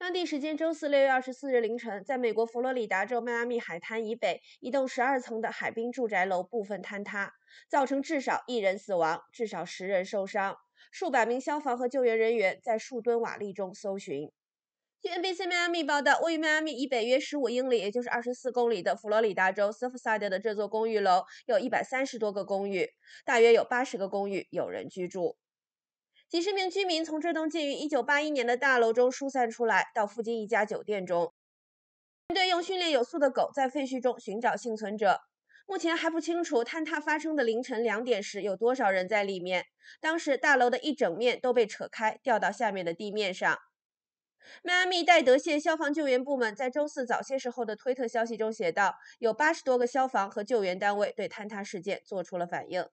当地时间周四六月二十四日凌晨，在美国佛罗里达州迈阿密海滩以北一栋十二层的海滨住宅楼部分坍塌，造成至少一人死亡，至少十人受伤。数百名消防和救援人员在数吨瓦砾中搜寻。据 NBC 迈阿密报道，位于迈阿密以北约十五英里（也就是二十四公里）的佛罗里达州 Surfside 的这座公寓楼有一百三十多个公寓，大约有八十个公寓有人居住。几十名居民从这栋建于1981年的大楼中疏散出来，到附近一家酒店中。对，队用训练有素的狗在废墟中寻找幸存者。目前还不清楚坍塌发生的凌晨两点时有多少人在里面。当时大楼的一整面都被扯开，掉到下面的地面上。迈阿密戴德县消防救援部门在周四早些时候的推特消息中写道：“有八十多个消防和救援单位对坍塌事件做出了反应。”